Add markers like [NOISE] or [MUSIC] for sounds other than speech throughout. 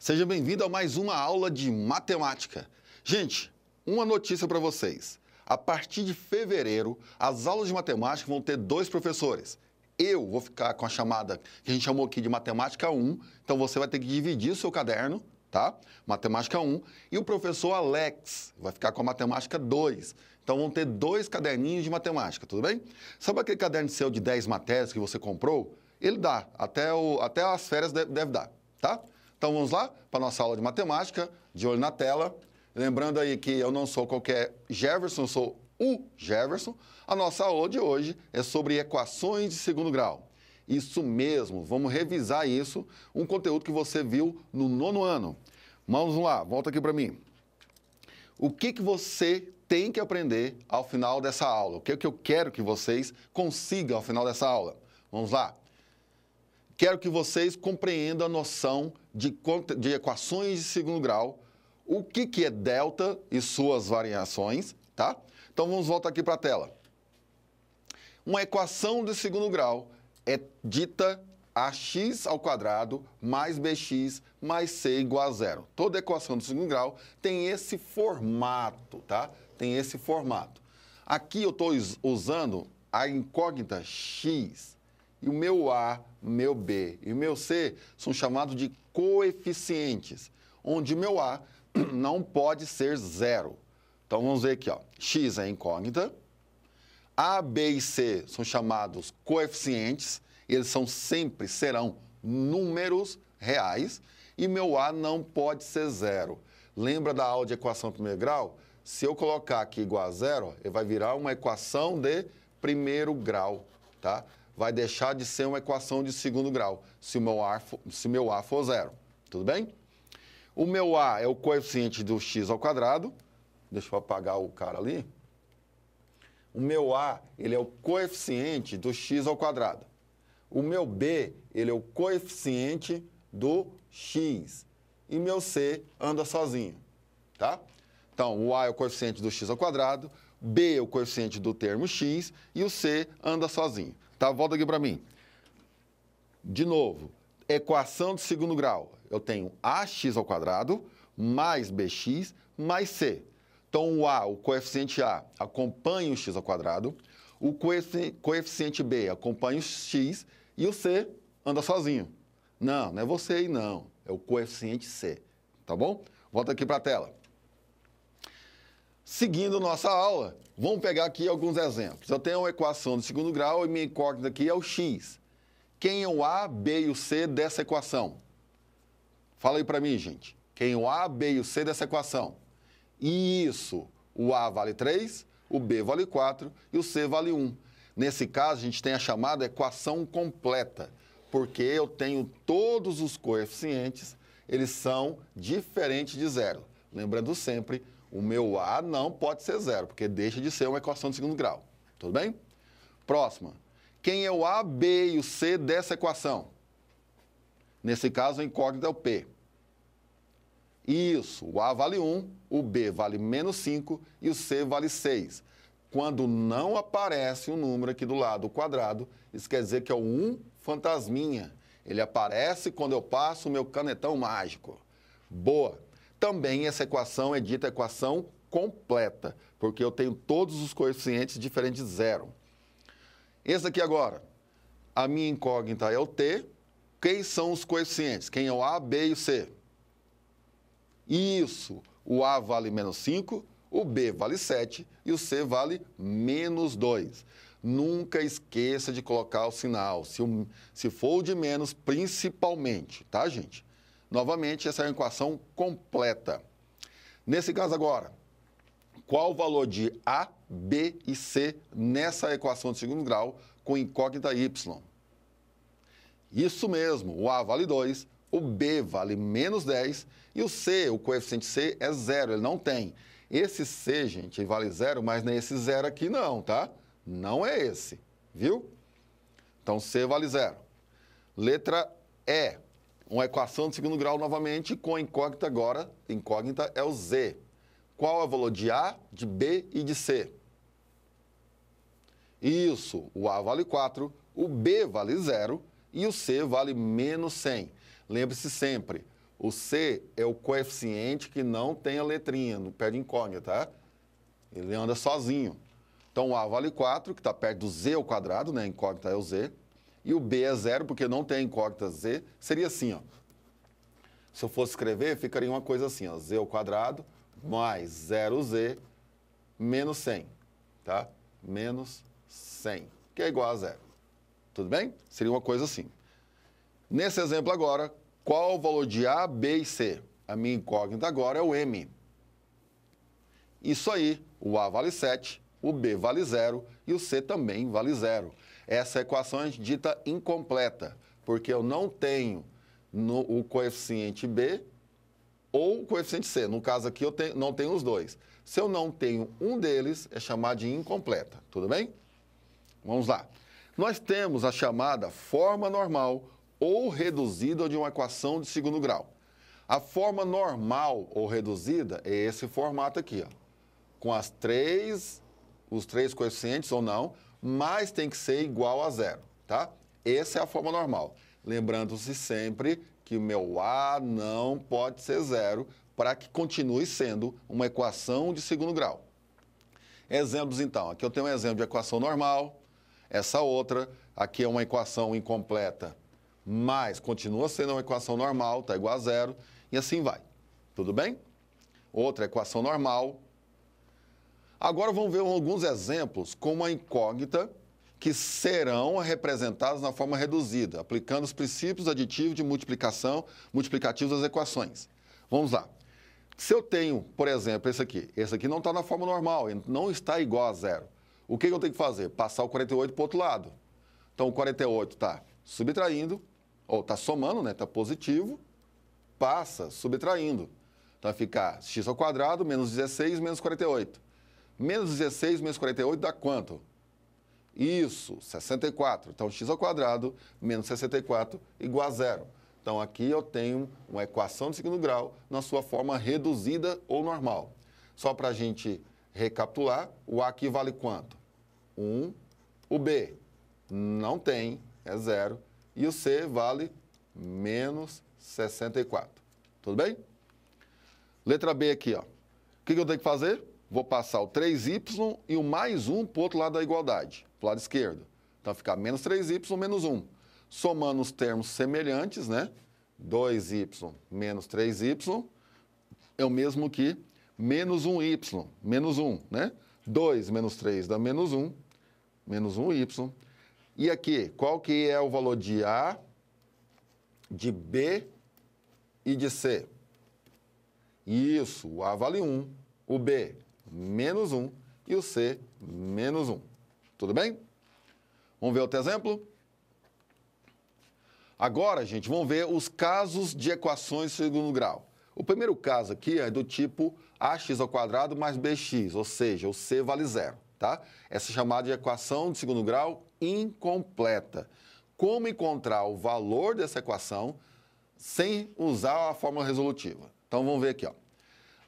Seja bem-vindo a mais uma aula de matemática. Gente, uma notícia para vocês. A partir de fevereiro, as aulas de matemática vão ter dois professores. Eu vou ficar com a chamada que a gente chamou aqui de matemática 1, então você vai ter que dividir o seu caderno, tá? Matemática 1, e o professor Alex vai ficar com a matemática 2. Então vão ter dois caderninhos de matemática, tudo bem? Sabe aquele caderno seu de 10 matérias que você comprou? Ele dá, até, o, até as férias deve, deve dar, tá? Então vamos lá para a nossa aula de matemática, de olho na tela. Lembrando aí que eu não sou qualquer Jefferson, sou o Jefferson. A nossa aula de hoje é sobre equações de segundo grau. Isso mesmo, vamos revisar isso, um conteúdo que você viu no nono ano. Vamos lá, volta aqui para mim. O que, que você tem que aprender ao final dessa aula? O que, é que eu quero que vocês consigam ao final dessa aula? Vamos lá. Quero que vocês compreendam a noção de, de equações de segundo grau, o que, que é delta e suas variações, tá? Então vamos voltar aqui para a tela. Uma equação de segundo grau é dita ax ao quadrado mais bx mais c igual a zero. Toda equação de segundo grau tem esse formato, tá? Tem esse formato. Aqui eu estou usando a incógnita x e o meu a, meu b e o meu c são chamados de coeficientes, onde meu A [CLEARS THROAT] não pode ser zero. Então vamos ver aqui, ó. x é incógnita, A, B e C são chamados coeficientes, eles são sempre, serão números reais, e meu A não pode ser zero. Lembra da aula de equação primeiro grau? Se eu colocar aqui igual a zero, ele vai virar uma equação de primeiro grau, tá? vai deixar de ser uma equação de segundo grau, se o meu A for, se meu a for zero. Tudo bem? O meu A é o coeficiente do x ao quadrado. Deixa eu apagar o cara ali. O meu A, ele é o coeficiente do x ao quadrado. O meu B, ele é o coeficiente do x. E meu C anda sozinho, tá? Então, o A é o coeficiente do x ao quadrado, B é o coeficiente do termo x e o C anda sozinho. Tá, volta aqui para mim. De novo, equação de segundo grau. Eu tenho ax ao quadrado mais bx mais c. Então, o a, o coeficiente a, acompanha o x ao quadrado. O coeficiente b acompanha o x e o c anda sozinho. Não, não é você aí não, é o coeficiente c, tá bom? Volta aqui para a tela. Seguindo nossa aula, vamos pegar aqui alguns exemplos. Eu tenho uma equação de segundo grau e minha incógnita aqui é o x. Quem é o A, B e o C dessa equação? Fala aí para mim, gente. Quem é o A, B e o C dessa equação? Isso. O A vale 3, o B vale 4 e o C vale 1. Nesse caso, a gente tem a chamada equação completa, porque eu tenho todos os coeficientes, eles são diferentes de zero. Lembrando sempre, o meu A não pode ser zero, porque deixa de ser uma equação de segundo grau. Tudo bem? Próxima. Quem é o A, B e o C dessa equação? Nesse caso, a incógnita é o P. Isso, o A vale 1, o B vale menos 5 e o C vale 6. Quando não aparece o um número aqui do lado, o quadrado, isso quer dizer que é o 1 fantasminha. Ele aparece quando eu passo o meu canetão mágico. Boa! também essa equação é dita equação completa, porque eu tenho todos os coeficientes diferentes de zero. Esse aqui agora, a minha incógnita é o t, quem são os coeficientes? Quem é o a, b e o c? Isso, o a vale menos 5, o b vale 7 e o c vale menos 2. Nunca esqueça de colocar o sinal, se, o, se for o de menos, principalmente, tá, gente? Novamente, essa é uma equação completa. Nesse caso agora, qual o valor de A, B e C nessa equação de segundo grau com incógnita Y? Isso mesmo, o A vale 2, o B vale menos 10 e o C, o coeficiente C, é zero, ele não tem. Esse C, gente, vale zero, mas não é esse zero aqui não, tá? Não é esse, viu? Então, C vale zero. Letra E. Uma equação de segundo grau novamente com a incógnita agora, incógnita é o Z. Qual é o valor de A, de B e de C? Isso, o A vale 4, o B vale 0 e o C vale menos 100. Lembre-se sempre, o C é o coeficiente que não tem a letrinha, no pé de incógnita, tá? Ele anda sozinho. Então, o A vale 4, que está perto do Z ao quadrado, né? Incógnita é o Z e o B é zero, porque não tem incógnita Z, seria assim, ó. Se eu fosse escrever, ficaria uma coisa assim, ó, Z ao quadrado mais 0Z menos 100, tá? Menos 100, que é igual a zero. Tudo bem? Seria uma coisa assim. Nesse exemplo agora, qual o valor de A, B e C? A minha incógnita agora é o M. Isso aí, o A vale 7, o B vale 0 e o C também vale 0 essa equação é dita incompleta, porque eu não tenho no, o coeficiente B ou o coeficiente C. No caso aqui, eu tenho, não tenho os dois. Se eu não tenho um deles, é chamada de incompleta. Tudo bem? Vamos lá. Nós temos a chamada forma normal ou reduzida de uma equação de segundo grau. A forma normal ou reduzida é esse formato aqui, ó, com as três, os três coeficientes ou não, mas tem que ser igual a zero, tá? Essa é a forma normal. Lembrando-se sempre que o meu A não pode ser zero para que continue sendo uma equação de segundo grau. Exemplos, então. Aqui eu tenho um exemplo de equação normal, essa outra. Aqui é uma equação incompleta, mas continua sendo uma equação normal, está igual a zero, e assim vai. Tudo bem? Outra equação normal, Agora vamos ver alguns exemplos como a incógnita que serão representados na forma reduzida, aplicando os princípios aditivos de multiplicação, multiplicativos das equações. Vamos lá. Se eu tenho, por exemplo, esse aqui, esse aqui não está na forma normal, não está igual a zero. O que eu tenho que fazer? Passar o 48 para o outro lado. Então, o 48 está subtraindo, ou está somando, né? Está positivo, passa, subtraindo. Então, vai ficar x ao quadrado menos 16 menos 48. Menos 16 menos 48 dá quanto? Isso, 64. Então, x ao quadrado menos 64 igual a zero. Então, aqui eu tenho uma equação de segundo grau na sua forma reduzida ou normal. Só para a gente recapitular, o A aqui vale quanto? 1. Um. O B não tem, é zero. E o C vale menos 64. Tudo bem? Letra B aqui, ó. O que eu tenho que fazer? vou passar o 3y e o mais 1 para o outro lado da igualdade, para o lado esquerdo. Então, ficar menos 3y menos 1. Somando os termos semelhantes, né? 2y menos 3y é o mesmo que menos 1y, menos 1, né? 2 menos 3 dá menos 1, menos 1y. E aqui, qual que é o valor de A, de B e de C? Isso, o A vale 1, o B menos 1 e o C, menos 1. Tudo bem? Vamos ver outro exemplo? Agora, gente, vamos ver os casos de equações de segundo grau. O primeiro caso aqui é do tipo ax ao quadrado mais bx, ou seja, o c vale zero, tá? Essa é chamada de equação de segundo grau incompleta. Como encontrar o valor dessa equação sem usar a fórmula resolutiva? Então, vamos ver aqui, ó.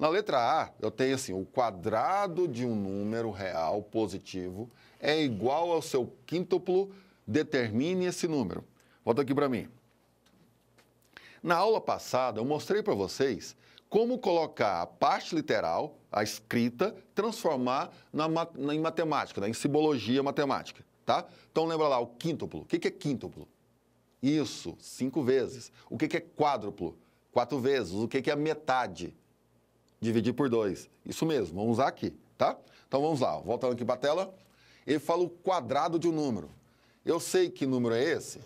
Na letra A, eu tenho assim: o quadrado de um número real positivo é igual ao seu quíntuplo, determine esse número. Volta aqui para mim. Na aula passada, eu mostrei para vocês como colocar a parte literal, a escrita, transformar na, na, em matemática, né? em simbologia matemática. Tá? Então lembra lá o quíntuplo. O que, que é quíntuplo? Isso, cinco vezes. O que, que é quádruplo? Quatro vezes. O que, que é metade? dividir por 2. Isso mesmo, vamos usar aqui, tá? Então vamos lá, voltando aqui para a tela. Ele fala o quadrado de um número. Eu sei que número é esse?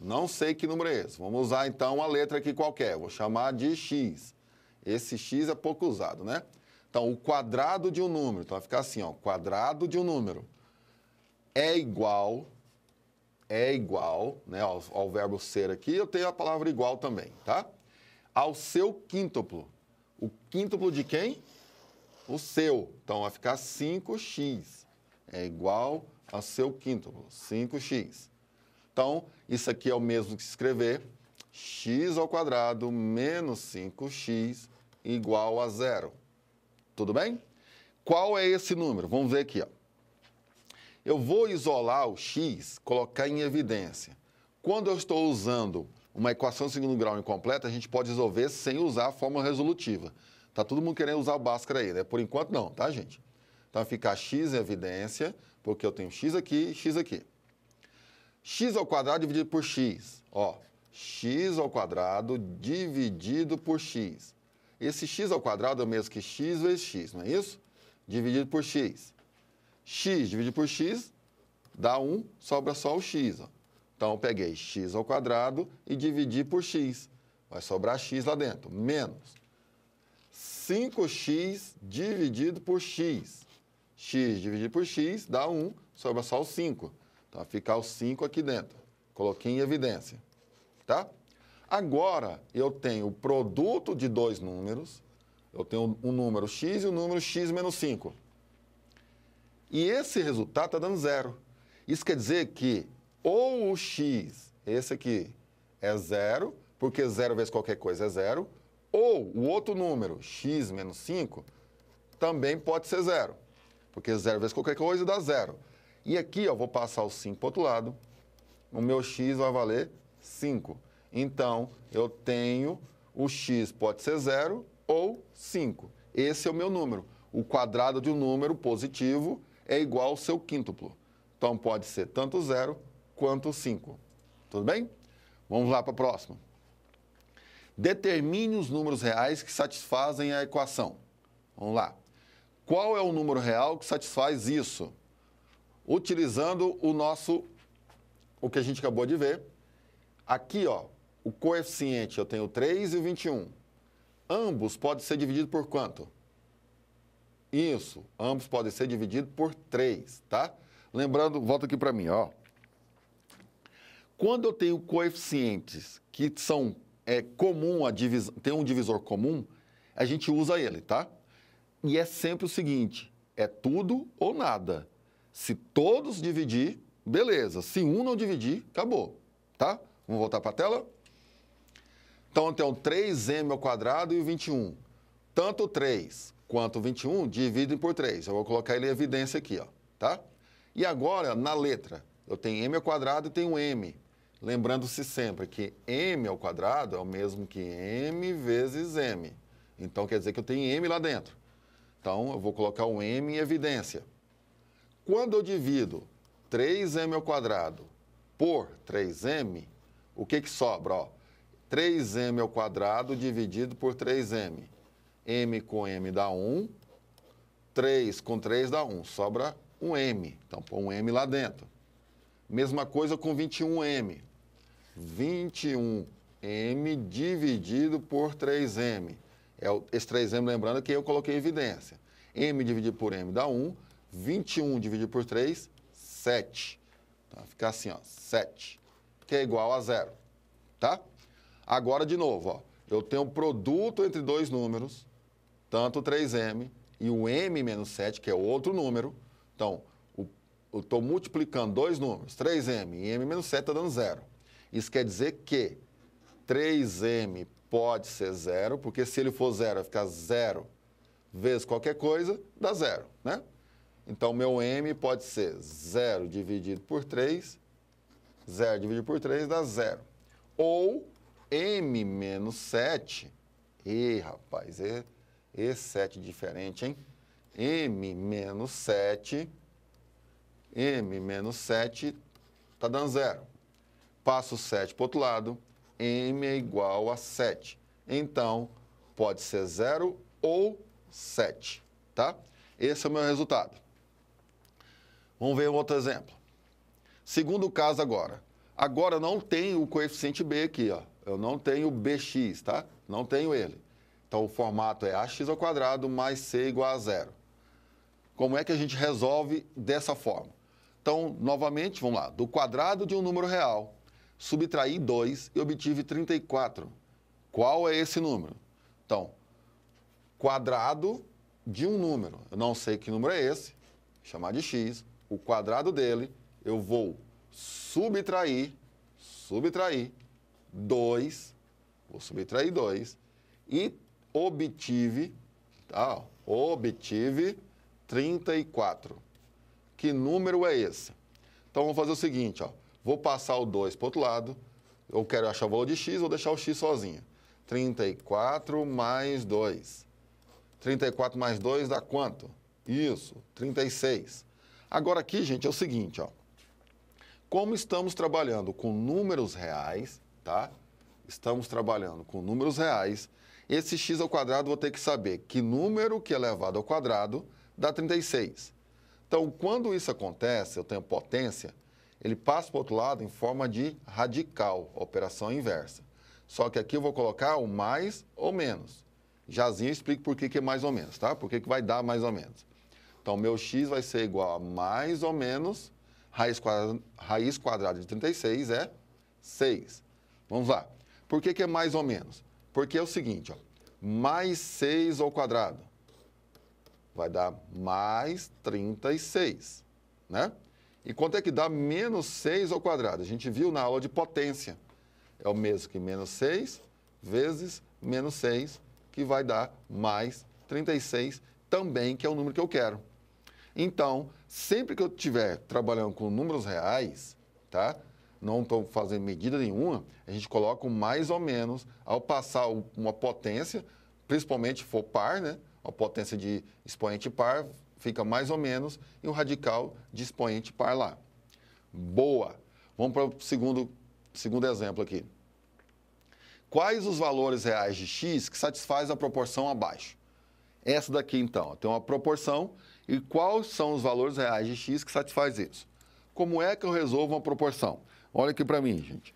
Não sei que número é esse. Vamos usar então uma letra aqui qualquer, vou chamar de x. Esse x é pouco usado, né? Então, o quadrado de um número, então vai ficar assim, ó, quadrado de um número é igual, é igual, né, ao, ao verbo ser aqui, eu tenho a palavra igual também, tá? Ao seu quíntuplo. O quíntuplo de quem? O seu. Então, vai ficar 5x. É igual a seu quíntuplo, 5x. Então, isso aqui é o mesmo que escrever x ao quadrado menos 5x igual a zero. Tudo bem? Qual é esse número? Vamos ver aqui. Ó. Eu vou isolar o x, colocar em evidência. Quando eu estou usando uma equação de segundo grau incompleta a gente pode resolver sem usar a fórmula resolutiva. Tá todo mundo querendo usar o Bhaskara aí, né? Por enquanto não, tá, gente? Então ficar x em é evidência, porque eu tenho x aqui e x aqui. x ao quadrado dividido por x, ó, x ao quadrado dividido por x. Esse x ao quadrado é o mesmo que x vezes x, não é isso? Dividido por x. x dividido por x dá 1, sobra só o x, ó. Então, peguei x ao quadrado e dividi por x. Vai sobrar x lá dentro, menos 5x dividido por x. x dividido por x dá 1, sobra só o 5. Então, vai ficar o 5 aqui dentro. Coloquei em evidência, tá? Agora, eu tenho o produto de dois números. Eu tenho um número x e o um número x menos 5. E esse resultado está dando zero. Isso quer dizer que ou o x, esse aqui, é zero, porque zero vezes qualquer coisa é zero, ou o outro número, x menos 5, também pode ser zero, porque zero vezes qualquer coisa dá zero. E aqui, ó, vou passar o 5 para o outro lado, o meu x vai valer 5. Então, eu tenho o x pode ser zero ou 5. Esse é o meu número. O quadrado de um número positivo é igual ao seu quíntuplo. Então, pode ser tanto zero quanto 5. Tudo bem? Vamos lá para o próximo Determine os números reais que satisfazem a equação. Vamos lá. Qual é o número real que satisfaz isso? Utilizando o nosso, o que a gente acabou de ver. Aqui, ó, o coeficiente eu tenho 3 e 21. Ambos podem ser divididos por quanto? Isso, ambos podem ser divididos por 3, tá? Lembrando, volta aqui para mim, ó. Quando eu tenho coeficientes que são é, comum, a divisão, tem um divisor comum, a gente usa ele, tá? E é sempre o seguinte: é tudo ou nada. Se todos dividir, beleza. Se um não dividir, acabou, tá? Vamos voltar para a tela? Então, eu tenho 3m ao quadrado e o 21. Tanto 3 quanto 21 dividem por 3. Eu vou colocar ele em evidência aqui, ó, tá? E agora, na letra, eu tenho m ao quadrado e tenho m. Lembrando-se sempre que m ao quadrado é o mesmo que m vezes m. Então quer dizer que eu tenho m lá dentro. Então eu vou colocar o um m em evidência. Quando eu divido 3m ao quadrado por 3m, o que, que sobra? Ó, 3m ao quadrado dividido por 3m. m com m dá 1, 3 com 3 dá 1, sobra um m. Então põe um m lá dentro. Mesma coisa com 21m. 21M dividido por 3M. É o, esse 3M, lembrando que eu coloquei evidência. M dividido por M dá 1, 21 dividido por 3, 7. Então, vai ficar assim, ó, 7, que é igual a zero, tá? Agora, de novo, ó, eu tenho um produto entre dois números, tanto o 3M e o M menos 7, que é outro número. Então, eu estou multiplicando dois números, 3M e M menos 7 está dando zero. Isso quer dizer que 3m pode ser zero, porque se ele for zero, vai ficar zero vezes qualquer coisa, dá zero, né? Então, meu m pode ser zero dividido por 3, zero dividido por 3 dá zero. Ou m menos 7, e rapaz, e, e 7 diferente, hein? m menos 7, m menos 7 está dando zero. Passo 7 para o outro lado, m é igual a 7. Então, pode ser 0 ou 7, tá? Esse é o meu resultado. Vamos ver um outro exemplo. Segundo caso agora. Agora eu não tenho o coeficiente b aqui, ó. Eu não tenho bx, tá? Não tenho ele. Então o formato é ax ao quadrado mais c igual a zero. Como é que a gente resolve dessa forma? Então, novamente, vamos lá. Do quadrado de um número real subtraí 2 e obtive 34. Qual é esse número? Então, quadrado de um número. Eu não sei que número é esse, chamar de x. O quadrado dele, eu vou subtrair, subtrair 2, vou subtrair 2 e obtive, tá? Obtive 34. Que número é esse? Então, vamos fazer o seguinte, ó. Vou passar o 2 para o outro lado. Eu quero achar o valor de x, vou deixar o x sozinho. 34 mais 2. 34 mais 2 dá quanto? Isso, 36. Agora aqui, gente, é o seguinte, ó. Como estamos trabalhando com números reais, tá? Estamos trabalhando com números reais. Esse x ao quadrado vou ter que saber que número que é elevado ao quadrado dá 36. Então, quando isso acontece, eu tenho potência, ele passa para o outro lado em forma de radical, operação inversa. Só que aqui eu vou colocar o mais ou menos. Jazinho eu explico por que, que é mais ou menos, tá? Por que, que vai dar mais ou menos. Então, meu x vai ser igual a mais ou menos raiz quadrada, raiz quadrada de 36 é 6. Vamos lá. Por que, que é mais ou menos? Porque é o seguinte, ó, mais 6 ao quadrado vai dar mais 36, né? E quanto é que dá menos 6 ao quadrado? A gente viu na aula de potência. É o mesmo que menos 6 vezes menos 6, que vai dar mais 36, também que é o número que eu quero. Então, sempre que eu estiver trabalhando com números reais, tá? não estou fazendo medida nenhuma, a gente coloca um mais ou menos ao passar uma potência, principalmente for par, né? uma potência de expoente par, fica mais ou menos, e o radical de expoente par lá. Boa! Vamos para o segundo, segundo exemplo aqui. Quais os valores reais de x que satisfaz a proporção abaixo? Essa daqui, então, tem uma proporção, e quais são os valores reais de x que satisfaz isso? Como é que eu resolvo uma proporção? Olha aqui para mim, gente.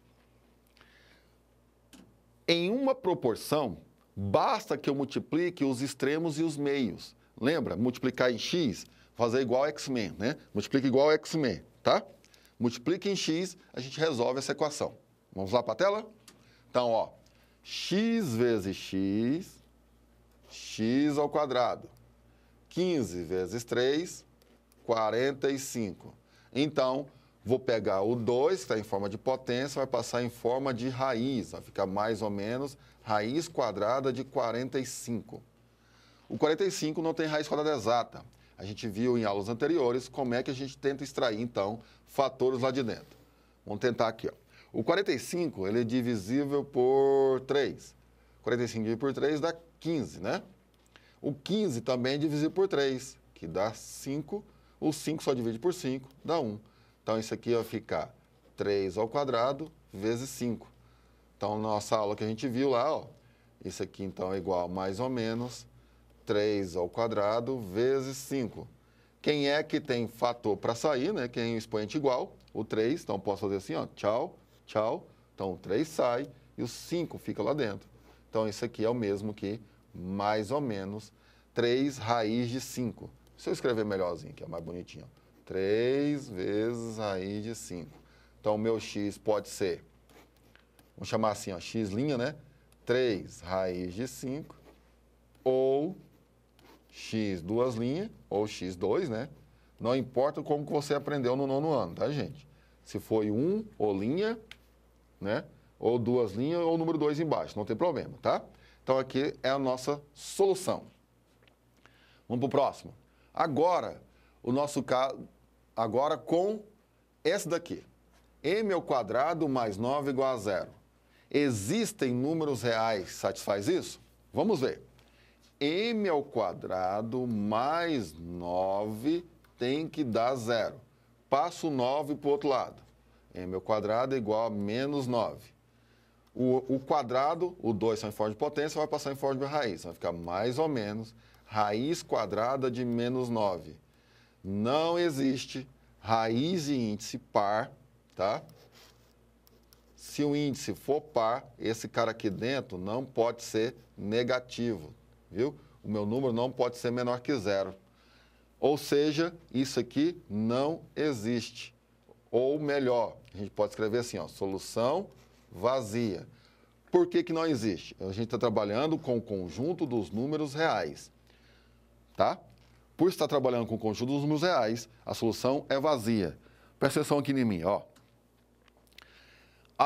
Em uma proporção, basta que eu multiplique os extremos e os meios. Lembra? Multiplicar em x, fazer igual X-Men, né? Multiplica igual X-Men, tá? Multiplica em x, a gente resolve essa equação. Vamos lá para a tela? Então, ó, x vezes x, x ao quadrado. 15 vezes 3, 45. Então, vou pegar o 2, que está em forma de potência, vai passar em forma de raiz. Vai ficar mais ou menos raiz quadrada de 45. O 45 não tem raiz quadrada exata. A gente viu em aulas anteriores como é que a gente tenta extrair, então, fatores lá de dentro. Vamos tentar aqui. Ó. O 45 ele é divisível por 3. 45 dividido por 3 dá 15, né? O 15 também é divisível por 3, que dá 5. O 5 só divide por 5, dá 1. Então, isso aqui vai ficar 3 ao quadrado vezes 5. Então, nossa aula que a gente viu lá, ó, isso aqui então é igual a mais ou menos 3 ao quadrado vezes 5. Quem é que tem fator para sair, né? Quem é o expoente igual, o 3, então posso fazer assim, ó, tchau, tchau. Então o 3 sai e o 5 fica lá dentro. Então isso aqui é o mesmo que mais ou menos 3 raiz de 5. Se eu escrever melhorzinho, que é mais bonitinho, ó. 3 vezes raiz de 5. Então o meu x pode ser, vamos chamar assim, ó, x', né? 3 raiz de 5 ou X duas linhas, ou X2, né? Não importa como que você aprendeu no nono ano, tá, gente? Se foi um, ou linha, né? Ou duas linhas, ou número 2 embaixo, não tem problema, tá? Então, aqui é a nossa solução. Vamos para o próximo. Agora, o nosso caso, agora com essa daqui. m ao quadrado mais 9 igual a zero. Existem números reais, satisfaz isso? Vamos ver m ao quadrado mais 9 tem que dar zero. Passo 9 para o outro lado. m ao quadrado é igual a menos 9. O, o quadrado, o 2 são em forma de potência, vai passar em forma de raiz. Vai ficar mais ou menos raiz quadrada de menos 9. Não existe raiz e índice par, tá? Se o índice for par, esse cara aqui dentro não pode ser negativo, viu? O meu número não pode ser menor que zero. Ou seja, isso aqui não existe. Ou melhor, a gente pode escrever assim, ó, solução vazia. Por que, que não existe? A gente está trabalhando com o conjunto dos números reais, tá? Por estar trabalhando com o conjunto dos números reais, a solução é vazia. Presta atenção aqui em mim, ó.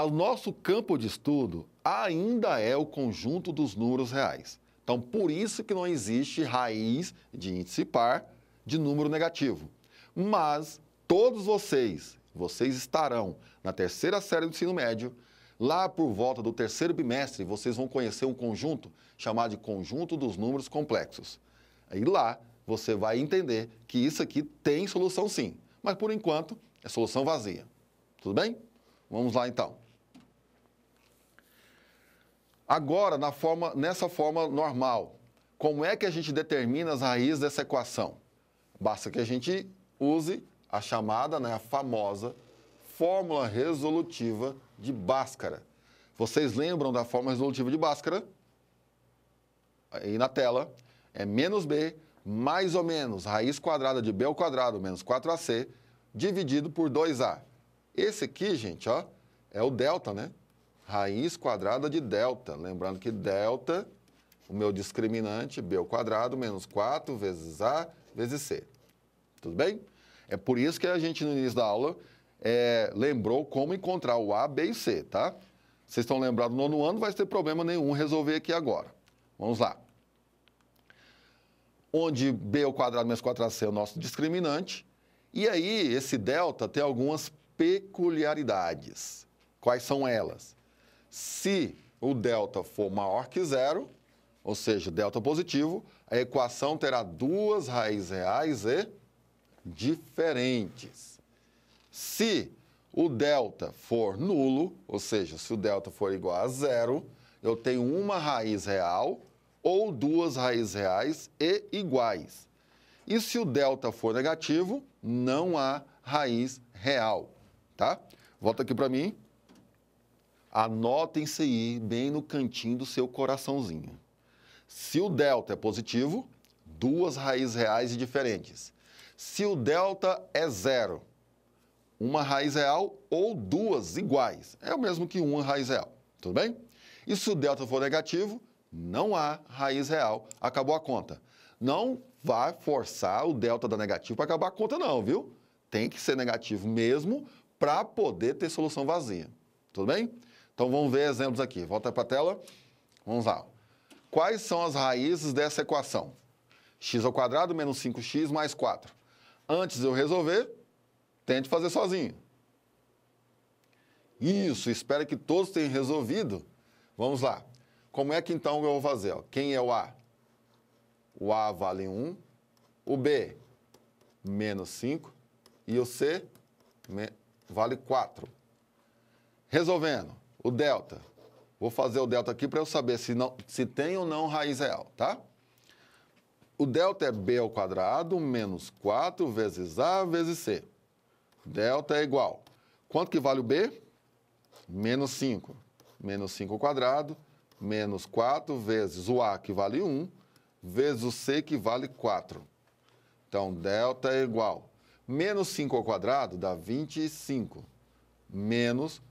o nosso campo de estudo ainda é o conjunto dos números reais. Então, por isso que não existe raiz de índice par de número negativo. Mas todos vocês, vocês estarão na terceira série do ensino médio, lá por volta do terceiro bimestre, vocês vão conhecer um conjunto chamado de conjunto dos números complexos. Aí lá você vai entender que isso aqui tem solução sim, mas por enquanto é solução vazia. Tudo bem? Vamos lá então. Agora, na forma, nessa forma normal, como é que a gente determina as raízes dessa equação? Basta que a gente use a chamada, né, a famosa fórmula resolutiva de Bhaskara. Vocês lembram da fórmula resolutiva de Bhaskara? Aí na tela, é menos b mais ou menos raiz quadrada de b ao quadrado menos 4ac dividido por 2a. Esse aqui, gente, ó, é o delta, né? raiz quadrada de delta. Lembrando que delta, o meu discriminante, b ao quadrado, menos 4 vezes a vezes c. Tudo bem? É por isso que a gente, no início da aula, é, lembrou como encontrar o a, b e c, tá? Vocês estão lembrados No nono ano, não vai ter problema nenhum resolver aqui agora. Vamos lá. Onde b ao quadrado menos 4ac é o nosso discriminante. E aí, esse delta tem algumas peculiaridades. Quais são elas? Se o delta for maior que zero, ou seja, delta positivo, a equação terá duas raízes reais e diferentes. Se o delta for nulo, ou seja, se o delta for igual a zero, eu tenho uma raiz real ou duas raízes reais e iguais. E se o delta for negativo, não há raiz real, tá? Volta aqui para mim. Anotem-se aí bem no cantinho do seu coraçãozinho. Se o delta é positivo, duas raízes reais e diferentes. Se o delta é zero, uma raiz real ou duas iguais. É o mesmo que uma raiz real, tudo bem? E se o delta for negativo, não há raiz real, acabou a conta. Não vai forçar o delta da negativo para acabar a conta não, viu? Tem que ser negativo mesmo para poder ter solução vazia, tudo bem? Então vamos ver exemplos aqui. Volta para a tela. Vamos lá. Quais são as raízes dessa equação? x ao quadrado menos 5x mais 4. Antes de eu resolver, tente fazer sozinho. Isso, espero que todos tenham resolvido. Vamos lá. Como é que então eu vou fazer? Quem é o A? O A vale 1, o B, menos 5, e o C vale 4. Resolvendo o delta. Vou fazer o delta aqui para eu saber se, não, se tem ou não raiz real, tá? O delta é b ao quadrado menos 4 vezes a vezes c. Delta é igual. Quanto que vale o b? Menos 5. Menos 5 ao quadrado, menos 4 vezes o a, que vale 1, vezes o c, que vale 4. Então, delta é igual. Menos 5 ao quadrado dá 25. Menos 4.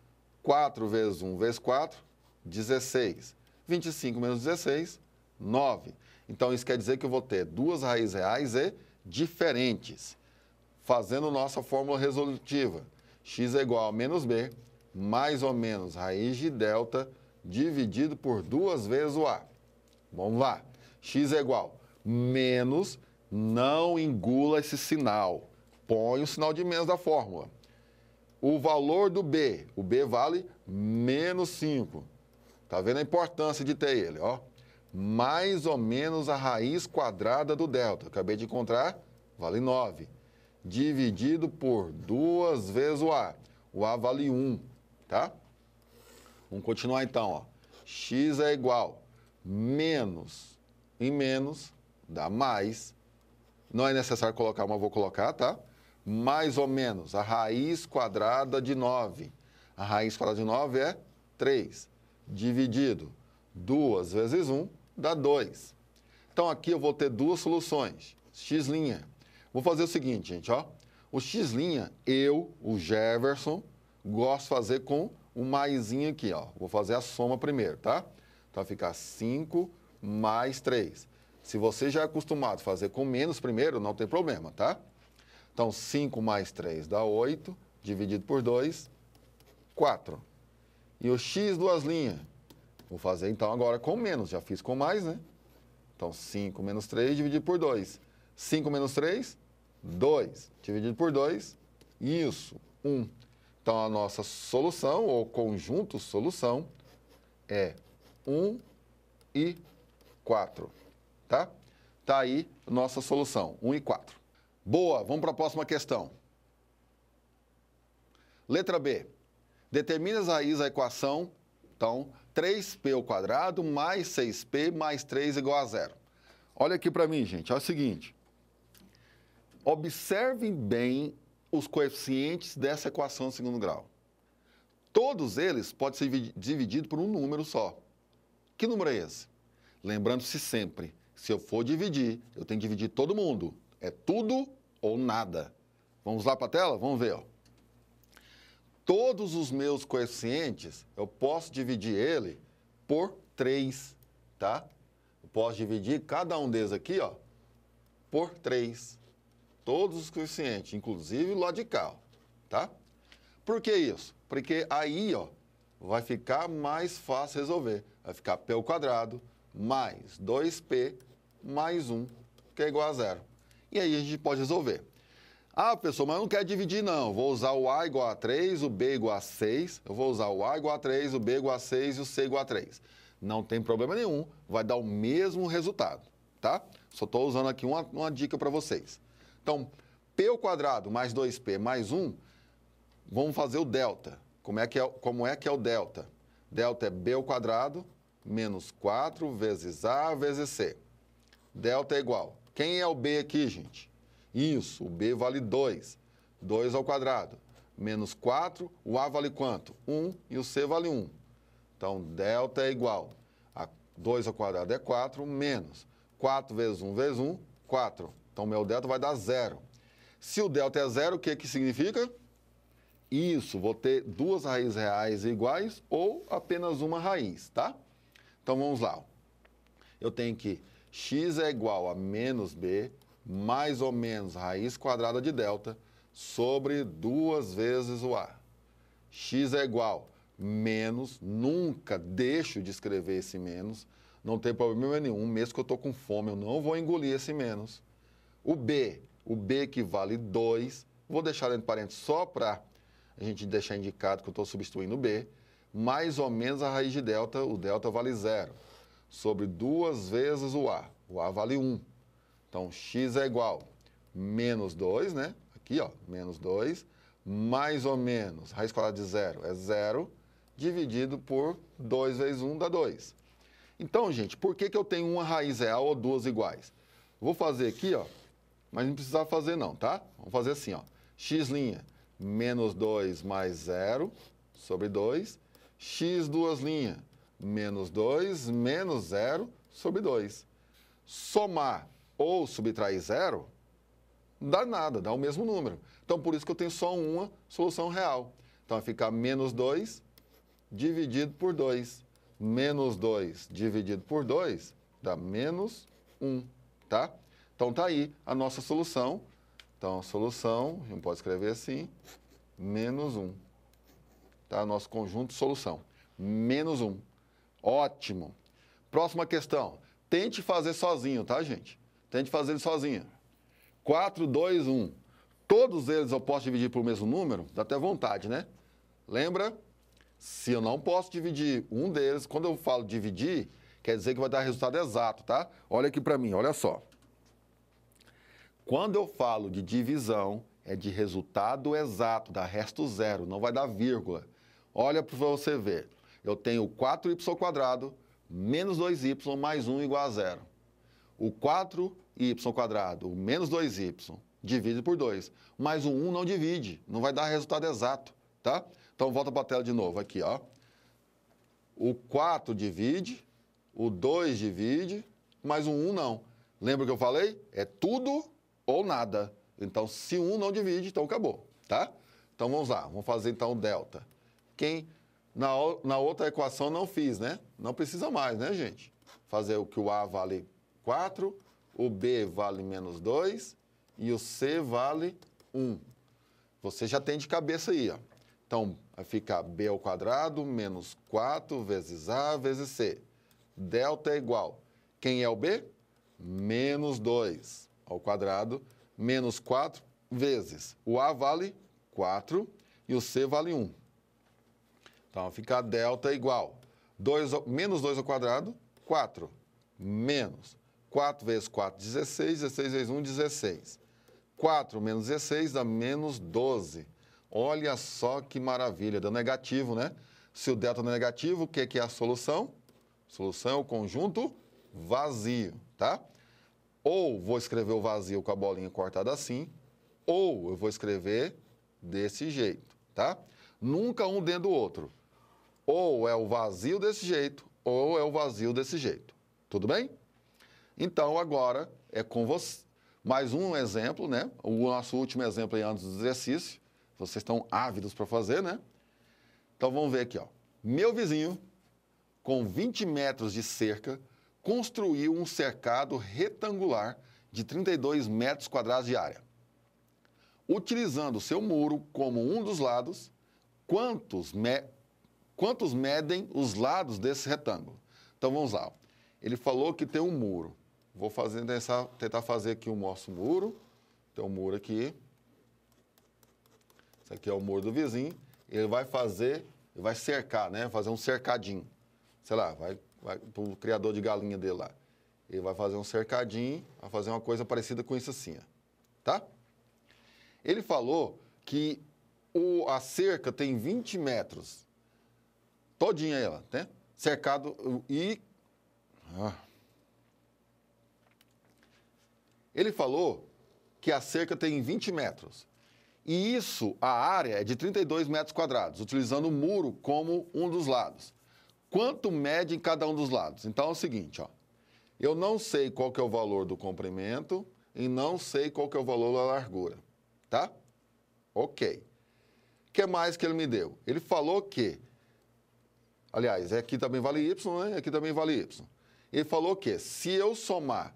4 vezes 1 vezes 4, 16. 25 menos 16, 9. Então, isso quer dizer que eu vou ter duas raízes reais e diferentes, fazendo nossa fórmula resolutiva. x é igual a menos b, mais ou menos raiz de delta, dividido por duas vezes o a. Vamos lá. x é igual a menos, não engula esse sinal. Põe o sinal de menos da fórmula o valor do B. O B vale menos 5. Está vendo a importância de ter ele, ó? Mais ou menos a raiz quadrada do delta. Acabei de encontrar, vale 9. Dividido por duas vezes o A. O A vale 1, tá? Vamos continuar então, ó. X é igual menos e menos dá mais. Não é necessário colocar, mas vou colocar, tá? mais ou menos a raiz quadrada de 9. A raiz quadrada de 9 é 3, dividido 2 vezes 1 dá 2. Então, aqui eu vou ter duas soluções, x'. Vou fazer o seguinte, gente, ó. O x', eu, o Jefferson, gosto de fazer com o mais aqui, ó. Vou fazer a soma primeiro, tá? Então, vai ficar 5 mais 3. Se você já é acostumado a fazer com menos primeiro, não tem problema, tá? Então, 5 mais 3 dá 8, dividido por 2, 4. E o x duas linhas. Vou fazer então agora com menos, já fiz com mais, né? Então, 5 menos 3 dividido por 2. 5 menos 3, 2. Dividido por 2, isso, 1. Um. Então, a nossa solução, ou conjunto solução, é 1 um e 4, tá? Tá aí nossa solução, 1 um e 4. Boa, vamos para a próxima questão. Letra B. Determine as raízes da equação, então, 3p ao quadrado mais 6p mais 3 igual a zero. Olha aqui para mim, gente, é o seguinte. Observem bem os coeficientes dessa equação de segundo grau. Todos eles podem ser divididos por um número só. Que número é esse? Lembrando-se sempre, se eu for dividir, eu tenho que dividir todo mundo. É tudo ou nada. Vamos lá para a tela? Vamos ver. Ó. Todos os meus coeficientes, eu posso dividir ele por 3, tá? Eu posso dividir cada um deles aqui, ó, por 3. Todos os coeficientes, inclusive o lado de cá, ó, tá? Por que isso? Porque aí, ó, vai ficar mais fácil resolver. Vai ficar p mais 2p mais 1, que é igual a zero e aí a gente pode resolver. Ah, pessoal, mas eu não quero dividir, não. Vou usar o A igual a 3, o B igual a 6. Eu vou usar o A igual a 3, o B igual a 6 e o C igual a 3. Não tem problema nenhum, vai dar o mesmo resultado, tá? Só estou usando aqui uma, uma dica para vocês. Então, P ao quadrado mais 2P mais 1, vamos fazer o delta. Como é que é, como é, que é o delta? Delta é B ao quadrado menos 4 vezes A vezes C. Delta é igual quem é o b aqui, gente? Isso, o b vale 2. 2 ao quadrado. Menos 4, o a vale quanto? 1 e o c vale 1. Então, delta é igual a 2 ao quadrado é 4, menos 4 vezes 1 vezes 1, 4. Então, meu delta vai dar zero. Se o delta é zero, o que, que significa? Isso, vou ter duas raízes reais iguais ou apenas uma raiz, tá? Então, vamos lá. Eu tenho que x é igual a menos b mais ou menos raiz quadrada de delta sobre duas vezes o a. x é igual menos, nunca deixo de escrever esse menos, não tem problema nenhum, mesmo que eu estou com fome, eu não vou engolir esse menos. O b, o b equivale 2, vou deixar dentro de parênteses só para a gente deixar indicado que eu estou substituindo o b, mais ou menos a raiz de delta, o delta vale zero sobre duas vezes o A. O A vale 1. Então, x é igual a menos 2, né? Aqui, ó, menos 2, mais ou menos, raiz quadrada de zero é zero, dividido por 2 vezes 1 dá 2. Então, gente, por que, que eu tenho uma raiz real ou duas iguais? Vou fazer aqui, ó, mas não precisa fazer não, tá? Vamos fazer assim, ó, x' menos 2 mais 0 sobre 2, x duas linhas menos 2, menos 0, sobre 2. Somar ou subtrair zero, dá nada, dá o mesmo número. Então, por isso que eu tenho só uma solução real. Então, vai é ficar menos 2 dividido por 2. Menos 2 dividido por 2 dá menos 1, tá? Então, tá aí a nossa solução. Então, a solução, a gente pode escrever assim, menos 1. Tá? Nosso conjunto solução, menos 1. Ótimo. Próxima questão. Tente fazer sozinho, tá, gente? Tente fazer ele sozinho. 4, 2, 1. Todos eles eu posso dividir o mesmo número? Dá até vontade, né? Lembra? Se eu não posso dividir um deles, quando eu falo dividir, quer dizer que vai dar resultado exato, tá? Olha aqui para mim, olha só. Quando eu falo de divisão, é de resultado exato, dá resto zero, não vai dar vírgula. Olha para você ver eu tenho 4y² menos 2y mais 1 igual a zero. O 4y² menos 2y divide por 2, mas o 1 não divide, não vai dar resultado exato, tá? Então, volta para a tela de novo, aqui, ó. O 4 divide, o 2 divide, mas o 1 não. Lembra o que eu falei? É tudo ou nada. Então, se 1 não divide, então acabou, tá? Então, vamos lá, vamos fazer então o delta. Quem na, na outra equação não fiz, né? Não precisa mais, né, gente? Fazer o que o A vale 4, o B vale menos 2 e o C vale 1. Você já tem de cabeça aí, ó. Então, vai ficar B ao quadrado menos 4 vezes A vezes C. Delta é igual. Quem é o B? Menos 2 ao quadrado menos 4 vezes. O A vale 4 e o C vale 1. Então fica delta igual 2, menos 2 ao quadrado, 4. Menos 4 vezes 4, 16. 16 vezes 1, 16. 4 menos 16 dá menos 12. Olha só que maravilha, deu negativo, né? Se o delta não é negativo, o que é a solução? A solução é o conjunto vazio, tá? Ou vou escrever o vazio com a bolinha cortada assim, ou eu vou escrever desse jeito, tá? Nunca um dentro do outro. Ou é o vazio desse jeito, ou é o vazio desse jeito. Tudo bem? Então, agora é com você. Mais um exemplo, né? O nosso último exemplo aí antes do exercício. Vocês estão ávidos para fazer, né? Então, vamos ver aqui, ó. Meu vizinho, com 20 metros de cerca, construiu um cercado retangular de 32 metros quadrados de área. Utilizando seu muro como um dos lados, quantos, me quantos medem os lados desse retângulo. Então vamos lá. Ele falou que tem um muro. Vou fazer, tentar fazer aqui o nosso muro. Tem um muro aqui. Esse aqui é o muro do vizinho. Ele vai fazer, vai cercar, né? Fazer um cercadinho. Sei lá, vai, vai para o criador de galinha dele lá. Ele vai fazer um cercadinho, vai fazer uma coisa parecida com isso assim, ó. tá? Ele falou que o, a cerca tem 20 metros todinha ela, né? Cercado e. Ah. Ele falou que a cerca tem 20 metros. E isso, a área é de 32 metros quadrados, utilizando o muro como um dos lados. Quanto mede em cada um dos lados? Então é o seguinte, ó. Eu não sei qual que é o valor do comprimento e não sei qual que é o valor da largura, tá? Ok. O que mais que ele me deu? Ele falou que Aliás, é aqui também vale Y, né? Aqui também vale Y. Ele falou que se eu somar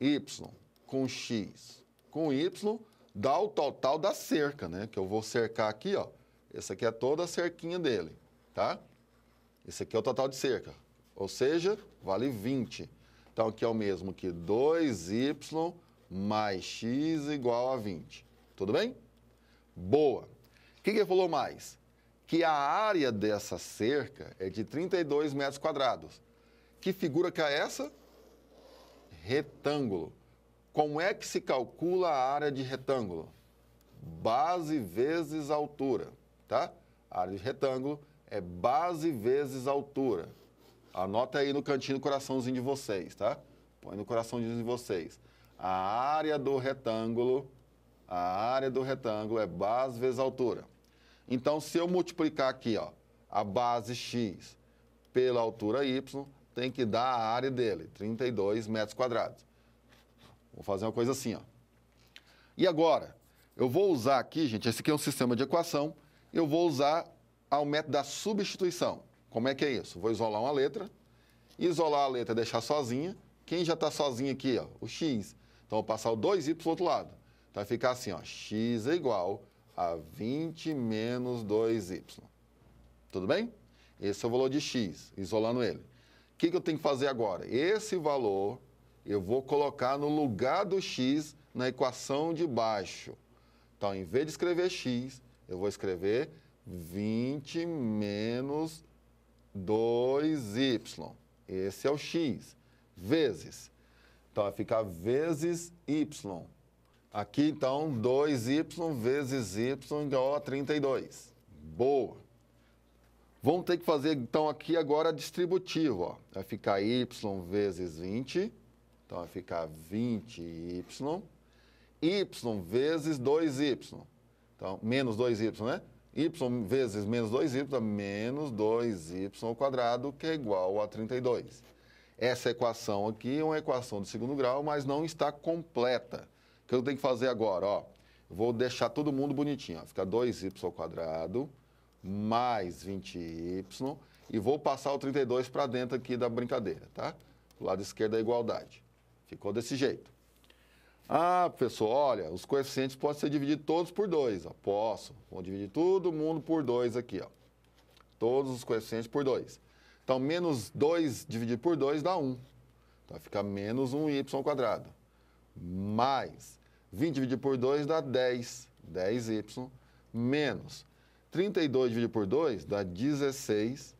Y com X com Y, dá o total da cerca, né? Que eu vou cercar aqui, ó. Essa aqui é toda a cerquinha dele, tá? Esse aqui é o total de cerca. Ou seja, vale 20. Então, aqui é o mesmo que 2Y mais X igual a 20. Tudo bem? Boa. O que, que ele falou mais? que a área dessa cerca é de 32 metros quadrados. Que figura que é essa? Retângulo. Como é que se calcula a área de retângulo? Base vezes altura, tá? A área de retângulo é base vezes altura. Anota aí no cantinho do coraçãozinho de vocês, tá? Põe no coraçãozinho de vocês. A área do retângulo, a área do retângulo é base vezes altura. Então, se eu multiplicar aqui, ó, a base X pela altura Y, tem que dar a área dele, 32 metros quadrados. Vou fazer uma coisa assim, ó. E agora, eu vou usar aqui, gente, esse aqui é um sistema de equação, eu vou usar o método da substituição. Como é que é isso? Vou isolar uma letra, isolar a letra deixar sozinha. Quem já está sozinho aqui, ó, o x. Então, vou passar o 2y para o outro lado. Então, vai ficar assim, ó, x é igual a 20 menos 2y. Tudo bem? Esse é o valor de x, isolando ele. O que, que eu tenho que fazer agora? Esse valor eu vou colocar no lugar do x na equação de baixo. Então, em vez de escrever x, eu vou escrever 20 menos 2y. Esse é o x, vezes. Então, vai ficar vezes y. Aqui, então, 2y vezes y igual a 32. Boa. Vamos ter que fazer, então, aqui agora distributivo. Ó. Vai ficar y vezes 20. Então, vai ficar 20y. y vezes 2y. Então, menos 2y, né? y vezes menos 2y dá menos 2y ao quadrado, que é igual a 32. Essa equação aqui é uma equação de segundo grau, mas não está completa que eu tenho que fazer agora? Ó, vou deixar todo mundo bonitinho. Ó, fica 2y quadrado mais 20y e vou passar o 32 para dentro aqui da brincadeira, tá? Do lado esquerdo é igualdade. Ficou desse jeito. Ah, pessoal, olha, os coeficientes podem ser divididos todos por 2. Posso. Vou dividir todo mundo por 2 aqui. Ó. Todos os coeficientes por 2. Então, menos 2 dividido por 2 dá 1. Um. Então, fica menos 1y um Mais 20 dividido por 2 dá 10, 10y menos 32 dividido por 2 dá 16,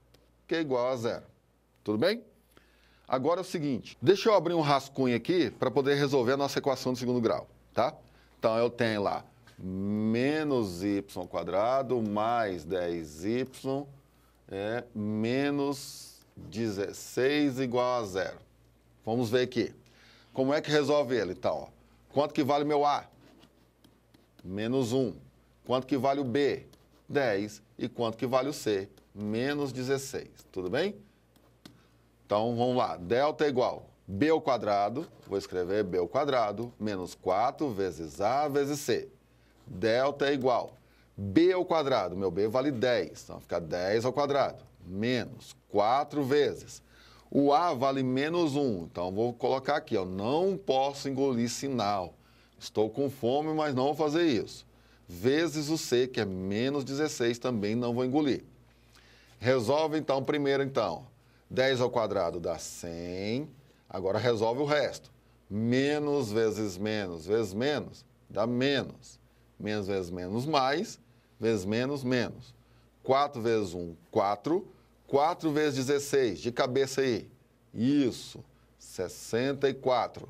que é igual a zero. Tudo bem? Agora é o seguinte, deixa eu abrir um rascunho aqui para poder resolver a nossa equação de segundo grau, tá? Então eu tenho lá menos y mais 10y é menos 16 igual a zero. Vamos ver aqui. Como é que resolve ele? Então, ó, Quanto que vale meu A? Menos 1. Quanto que vale o B? 10. E quanto que vale o C? Menos 16. Tudo bem? Então, vamos lá. Delta é igual B ao quadrado, vou escrever B ao quadrado, menos 4 vezes A vezes C. Delta é igual B ao quadrado, meu B vale 10, então fica 10 ao quadrado, menos 4 vezes o A vale menos 1. Então, vou colocar aqui, ó, não posso engolir sinal. Estou com fome, mas não vou fazer isso. Vezes o C, que é menos 16, também não vou engolir. Resolve, então, primeiro, então. 10 ao quadrado dá 100. Agora, resolve o resto. Menos vezes menos vezes menos dá menos. Menos vezes menos, mais. Vezes menos, menos. 4 vezes 1, 4. 4 vezes 16, de cabeça aí. Isso, 64.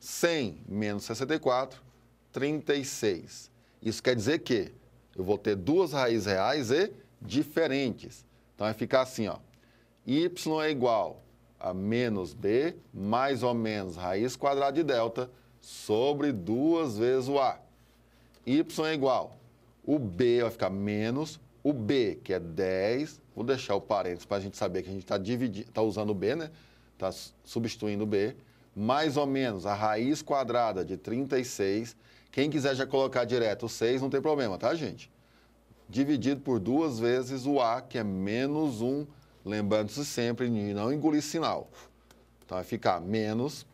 100 menos 64, 36. Isso quer dizer que eu vou ter duas raízes reais e diferentes. Então, vai ficar assim, ó. y é igual a menos b mais ou menos raiz quadrada de delta sobre duas vezes o a. y é igual, o b vai ficar menos o b, que é 10 Vou deixar o parênteses para a gente saber que a gente está tá usando o B, né? Está substituindo o B. Mais ou menos a raiz quadrada de 36. Quem quiser já colocar direto o 6, não tem problema, tá, gente? Dividido por duas vezes o A, que é menos 1. Lembrando-se sempre de não engolir sinal. Então, vai ficar menos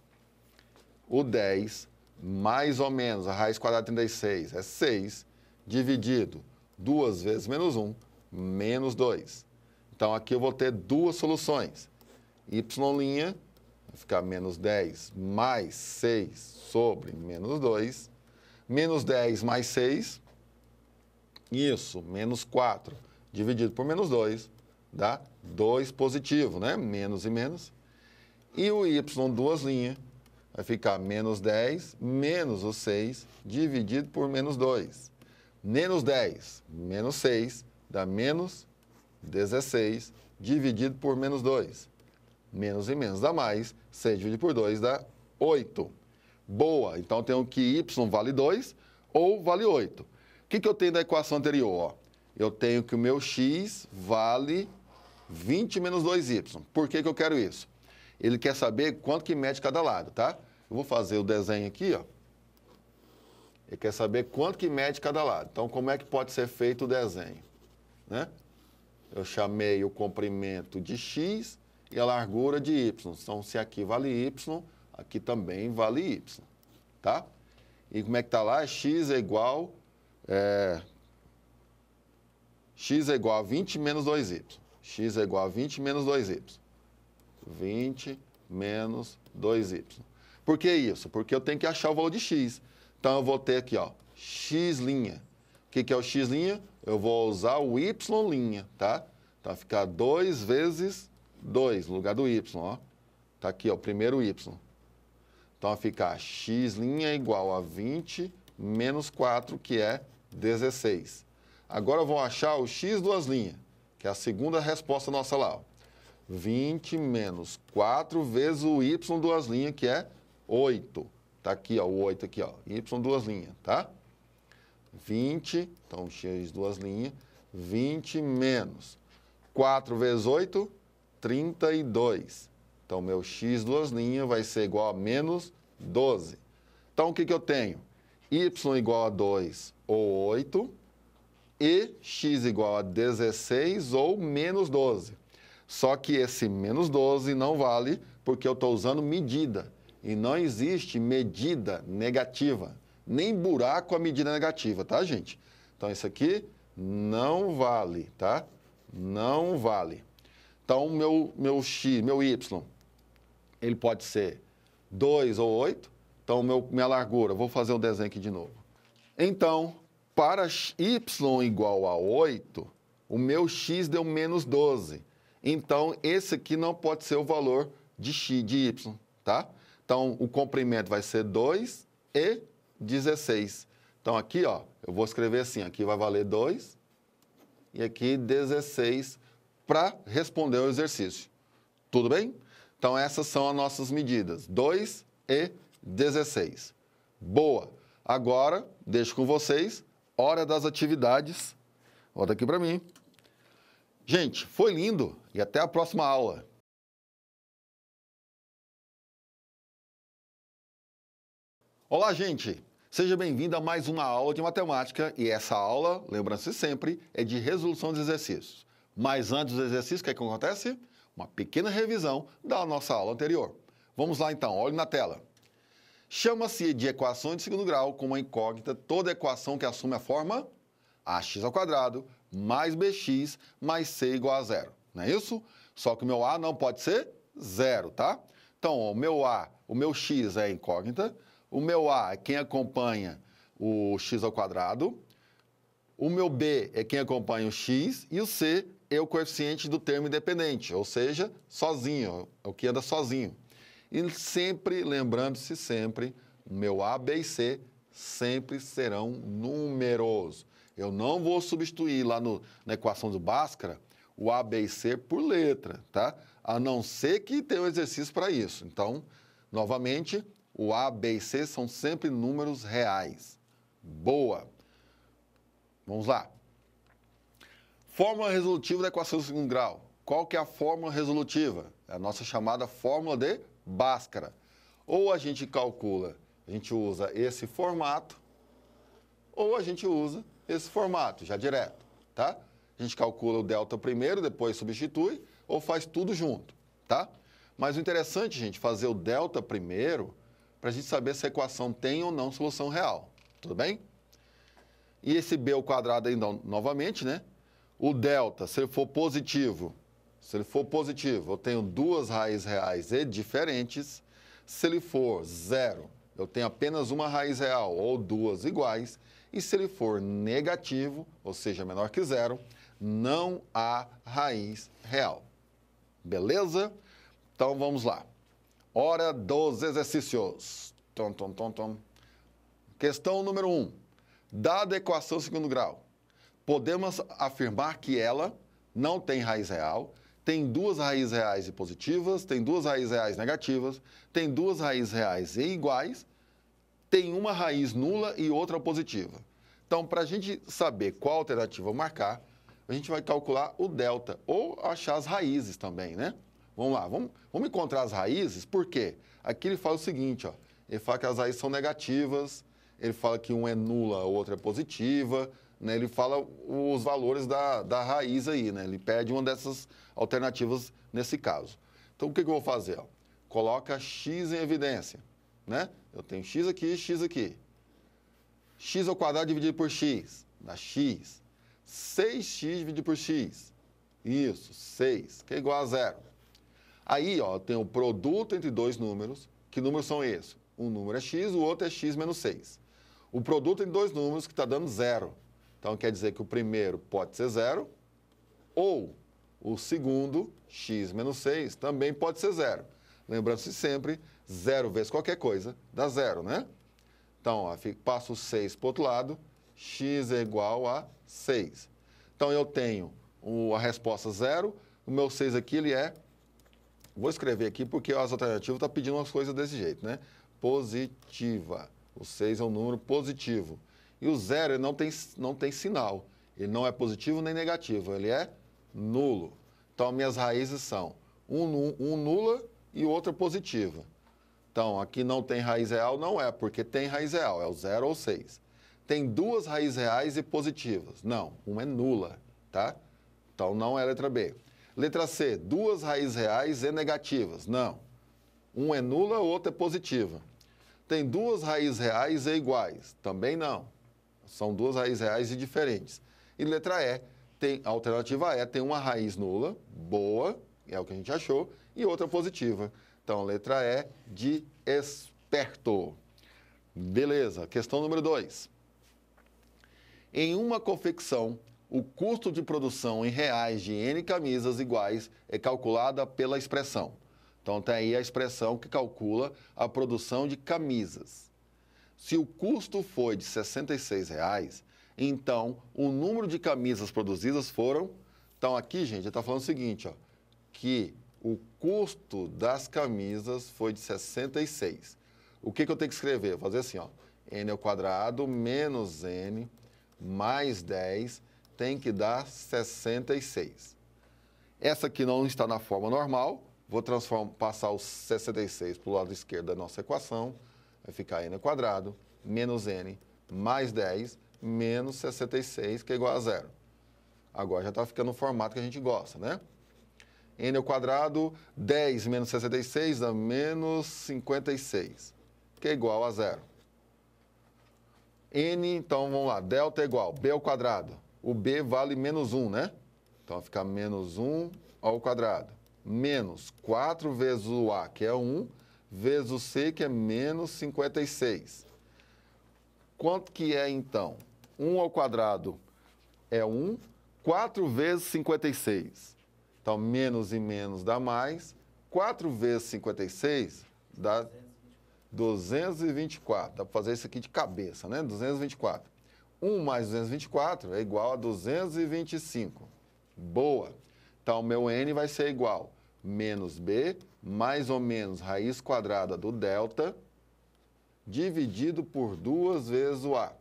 o 10, mais ou menos, a raiz quadrada de 36 é 6, dividido duas vezes menos 1, menos 2. Então, aqui eu vou ter duas soluções. y' vai ficar menos 10 mais 6 sobre menos 2. Menos 10 mais 6, isso, menos 4 dividido por menos 2, dá 2 positivo, né? Menos e menos. E o y, duas linhas, vai ficar menos 10 menos o 6 dividido por menos 2. Menos 10 menos 6 dá menos 16 dividido por menos 2. Menos e menos dá mais. 6 dividido por 2 dá 8. Boa, então eu tenho que y vale 2 ou vale 8. O que, que eu tenho da equação anterior? Ó? Eu tenho que o meu x vale 20 menos 2y. Por que, que eu quero isso? Ele quer saber quanto que mede cada lado, tá? Eu vou fazer o desenho aqui, ó. Ele quer saber quanto que mede cada lado. Então, como é que pode ser feito o desenho? Né? eu chamei o comprimento de x e a largura de y. Então, se aqui vale y, aqui também vale y, tá? E como é que está lá? x é igual... É, x é igual a 20 menos 2y. x é igual a 20 menos 2y. 20 menos 2y. Por que isso? Porque eu tenho que achar o valor de x. Então, eu vou ter aqui, ó, x'. O que, que é o x'? eu vou usar o Y linha, tá? Então, vai ficar 2 vezes 2, no lugar do Y, ó. Tá aqui, ó, o primeiro Y. Então, vai ficar X linha igual a 20 menos 4, que é 16. Agora, eu vou achar o X duas linhas, que é a segunda resposta nossa lá, ó. 20 menos 4 vezes o Y duas linhas, que é 8. Tá aqui, ó, o 8 aqui, ó. Y duas linhas, tá? tá? 20, então x duas linhas, 20 menos 4 vezes 8, 32. Então, meu x duas linhas vai ser igual a menos 12. Então, o que, que eu tenho? y igual a 2 ou 8 e x igual a 16 ou menos 12. Só que esse menos 12 não vale porque eu estou usando medida e não existe medida negativa nem buraco a medida negativa, tá, gente? Então, isso aqui não vale, tá? Não vale. Então, meu, meu x, meu y, ele pode ser 2 ou 8. Então, meu, minha largura, vou fazer um desenho aqui de novo. Então, para y igual a 8, o meu x deu menos 12. Então, esse aqui não pode ser o valor de x, de y, tá? Então, o comprimento vai ser 2 e 16. Então, aqui, ó, eu vou escrever assim, aqui vai valer 2 e aqui 16 para responder o exercício. Tudo bem? Então, essas são as nossas medidas, 2 e 16. Boa! Agora, deixo com vocês, hora das atividades. Volta aqui para mim. Gente, foi lindo e até a próxima aula. Olá, gente! Seja bem-vindo a mais uma aula de matemática e essa aula, lembrando-se sempre, é de resolução de exercícios. Mas antes dos exercícios, o que, é que acontece? Uma pequena revisão da nossa aula anterior. Vamos lá então, olhe na tela. Chama-se de equações de segundo grau como uma incógnita toda equação que assume a forma ax ao quadrado mais bx mais c igual a zero. Não é isso? Só que o meu a não pode ser zero, tá? Então, o meu a, o meu x é incógnita, o meu A é quem acompanha o x ao quadrado. O meu B é quem acompanha o x. E o C é o coeficiente do termo independente, ou seja, sozinho, é o que anda sozinho. E sempre, lembrando-se sempre, o meu A, B e C sempre serão numerosos. Eu não vou substituir lá no, na equação do Bhaskara o A, B e C por letra, tá? A não ser que tenha um exercício para isso. Então, novamente, o A, B e C são sempre números reais. Boa! Vamos lá. Fórmula resolutiva da equação de segundo grau. Qual que é a fórmula resolutiva? É a nossa chamada fórmula de Bhaskara. Ou a gente calcula, a gente usa esse formato, ou a gente usa esse formato, já direto, tá? A gente calcula o delta primeiro, depois substitui, ou faz tudo junto, tá? Mas o interessante, gente, fazer o delta primeiro para a gente saber se a equação tem ou não solução real. Tudo bem? E esse b ao quadrado ainda então, novamente, né? O delta, se ele for positivo, se ele for positivo, eu tenho duas raízes reais e diferentes. Se ele for zero, eu tenho apenas uma raiz real ou duas iguais. E se ele for negativo, ou seja, menor que zero, não há raiz real. Beleza? Então vamos lá. Hora dos exercícios. Tom, tom, tom, tom. Questão número 1. Um. Dada a equação segundo grau, podemos afirmar que ela não tem raiz real, tem duas raízes reais e positivas, tem duas raízes reais negativas, tem duas raízes reais iguais, tem uma raiz nula e outra positiva. Então, para a gente saber qual alternativa marcar, a gente vai calcular o delta ou achar as raízes também, né? Vamos lá, vamos, vamos encontrar as raízes, por quê? Aqui ele fala o seguinte, ó, ele fala que as raízes são negativas, ele fala que um é nula, a outra é positiva, né? ele fala os valores da, da raiz aí, né? ele pede uma dessas alternativas nesse caso. Então, o que, que eu vou fazer? Ó? Coloca x em evidência. Né? Eu tenho x aqui e x aqui. x ao quadrado dividido por x, dá x. 6x dividido por x, isso, 6, que é igual a zero. Aí, ó, tem o produto entre dois números. Que números são esses? Um número é x, o outro é x menos 6. O produto entre dois números que está dando zero. Então, quer dizer que o primeiro pode ser zero, ou o segundo, x menos 6, também pode ser zero. Lembrando-se sempre, zero vezes qualquer coisa dá zero, né? Então, ó, passo o 6 para o outro lado, x é igual a 6. Então, eu tenho a resposta zero, o meu 6 aqui ele é Vou escrever aqui porque as alternativas está pedindo umas coisas desse jeito, né? Positiva. O 6 é um número positivo. E o zero não tem, não tem sinal. Ele não é positivo nem negativo, ele é nulo. Então, minhas raízes são um, um nula e outra positiva. Então, aqui não tem raiz real, não é, porque tem raiz real, é o zero ou seis. Tem duas raízes reais e positivas. Não, uma é nula, tá? Então, não é letra B. Letra C, duas raízes reais e negativas. Não. Um é nula, outra é positiva. Tem duas raízes reais e iguais. Também não. São duas raízes reais e diferentes. E letra E, tem, a alternativa E tem uma raiz nula, boa, é o que a gente achou, e outra positiva. Então, letra E de esperto. Beleza, questão número 2. Em uma confecção, o custo de produção em reais de N camisas iguais é calculada pela expressão. Então, tem aí a expressão que calcula a produção de camisas. Se o custo foi de R$ 66,00, então o número de camisas produzidas foram. Então, aqui, gente, está falando o seguinte: ó, que o custo das camisas foi de 66. O que, que eu tenho que escrever? Vou fazer assim: ó, n ao quadrado menos n mais 10 tem que dar 66. Essa aqui não está na forma normal, vou passar os 66 para o lado esquerdo da nossa equação, vai ficar n quadrado menos n mais 10 menos 66, que é igual a zero. Agora já está ficando o formato que a gente gosta, né? n ao quadrado, 10 menos 66 dá menos 56, que é igual a zero. n, então vamos lá, delta é igual b ao quadrado o b vale menos 1, né? Então vai ficar menos 1 ao quadrado. Menos 4 vezes o a, que é 1, vezes o c, que é menos 56. Quanto que é, então? 1 ao quadrado é 1, 4 vezes 56. Então, menos e menos dá mais. 4 vezes 56 dá 224. Dá para fazer isso aqui de cabeça, né? 224. 1 mais 224 é igual a 225. Boa! Então, meu n vai ser igual menos b mais ou menos raiz quadrada do delta dividido por duas vezes o a.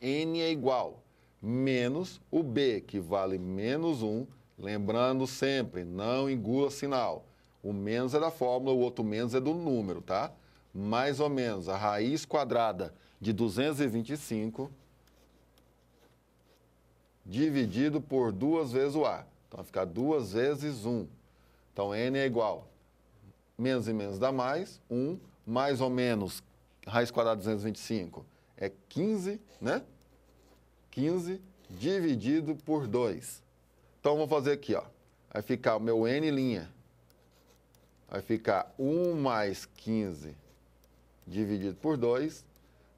n é igual menos o b, que vale menos 1. Lembrando sempre, não engula sinal. O menos é da fórmula, o outro menos é do número, tá? Mais ou menos a raiz quadrada de 225 dividido por duas vezes o A. Então, vai ficar duas vezes 1. Então, N é igual menos e menos dá mais, 1, mais ou menos raiz quadrada de 225 é 15, né? 15 dividido por 2. Então, vou fazer aqui, ó. Vai ficar o meu N linha. Vai ficar 1 mais 15 dividido por 2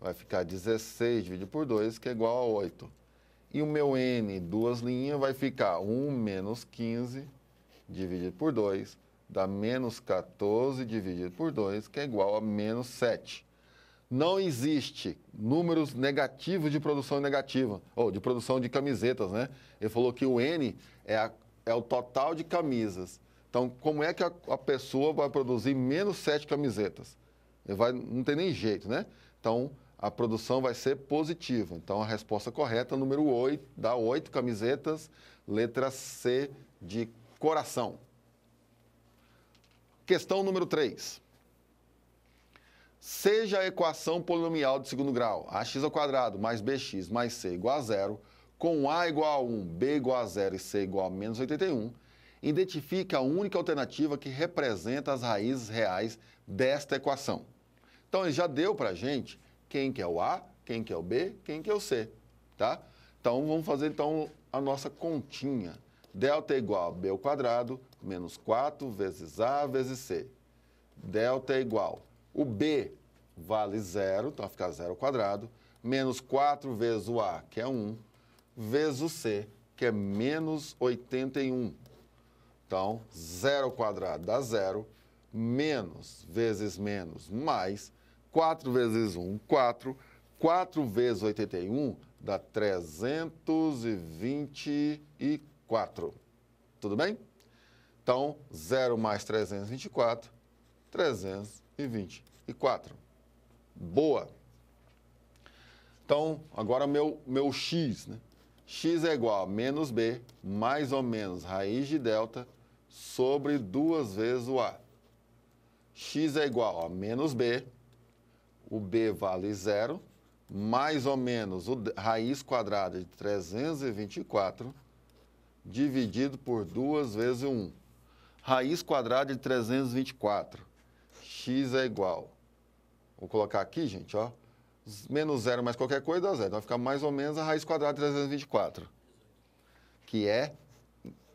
vai ficar 16 dividido por 2, que é igual a 8. E o meu n, duas linhas, vai ficar 1 menos 15 dividido por 2, dá menos 14 dividido por 2, que é igual a menos 7. Não existe números negativos de produção negativa, ou de produção de camisetas, né? Ele falou que o N é, a, é o total de camisas. Então, como é que a, a pessoa vai produzir menos 7 camisetas? Ele vai, não tem nem jeito, né? Então, a produção vai ser positiva. Então, a resposta correta, número 8, dá 8 camisetas, letra C de coração. Questão número 3. Seja a equação polinomial de segundo grau, ax² mais bx mais c igual a zero, com a igual a 1, b igual a zero e c igual a menos 81, identifique a única alternativa que representa as raízes reais desta equação. Então, ele já deu para a gente quem que é o A, quem que é o B, quem que é o C, tá? Então, vamos fazer então a nossa continha. Delta é igual a B ao quadrado menos 4 vezes A vezes C. Delta é igual. O B vale zero, então vai ficar zero ao quadrado, menos 4 vezes o A, que é 1, vezes o C, que é menos 81. Então, zero ao quadrado dá zero, menos vezes menos mais, 4 vezes 1, 4. 4 vezes 81 dá 324. Tudo bem? Então, 0 mais 324, 324. Boa! Então, agora meu, meu x, né? x é igual a menos b mais ou menos raiz de delta sobre duas vezes o a. x é igual a menos b o B vale zero, mais ou menos o raiz quadrada de 324 dividido por 2 vezes 1. Raiz quadrada de 324. X é igual. Vou colocar aqui, gente, ó. Menos zero mais qualquer coisa dá zero. Vai ficar mais ou menos a raiz quadrada de 324. Que é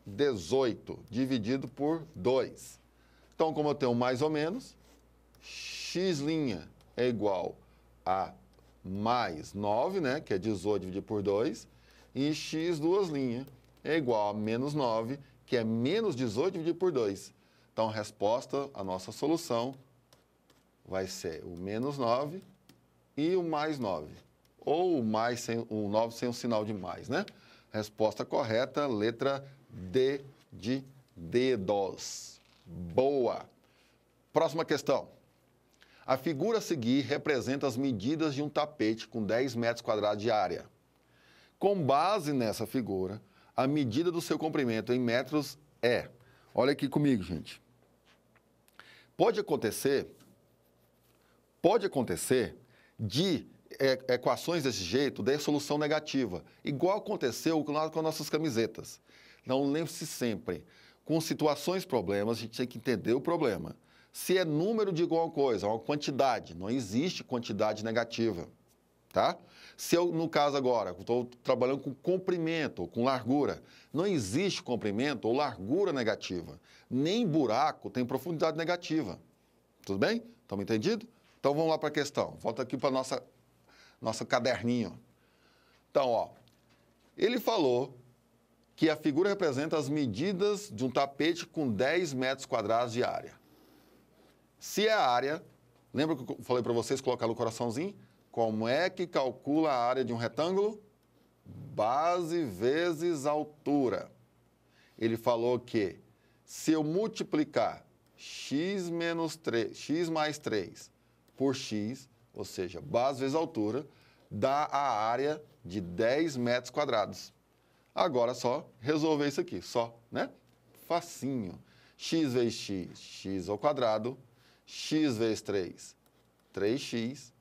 18 dividido por 2. Então, como eu tenho mais ou menos, x' é igual a mais 9, né, que é 18 dividido por 2, e x duas linhas é igual a menos 9, que é menos 18 dividido por 2. Então, a resposta, a nossa solução, vai ser o menos 9 e o mais 9. Ou o, mais sem, o 9 sem o sinal de mais, né? Resposta correta, letra D de dedos. Boa! Próxima questão. A figura a seguir representa as medidas de um tapete com 10 metros quadrados de área. Com base nessa figura, a medida do seu comprimento em metros é. Olha aqui comigo, gente. Pode acontecer, pode acontecer de é, equações desse jeito der solução negativa, igual aconteceu com nossas camisetas. Então, lembre-se sempre, com situações problemas, a gente tem que entender o problema se é número de igual coisa, uma quantidade, não existe quantidade negativa, tá? Se eu, no caso agora, estou trabalhando com comprimento, com largura, não existe comprimento ou largura negativa. Nem buraco tem profundidade negativa. Tudo bem? Estamos entendido? Então vamos lá para a questão. Volta aqui para nossa nosso caderninho. Então, ó, ele falou que a figura representa as medidas de um tapete com 10 metros quadrados de área. Se é a área, lembra que eu falei para vocês colocar no coraçãozinho? Como é que calcula a área de um retângulo? Base vezes altura. Ele falou que se eu multiplicar x menos 3, x mais 3 por x, ou seja, base vezes altura, dá a área de 10 metros quadrados. Agora só resolver isso aqui, só, né? Facinho. x vezes x, x ao quadrado, x vezes 3, 3x.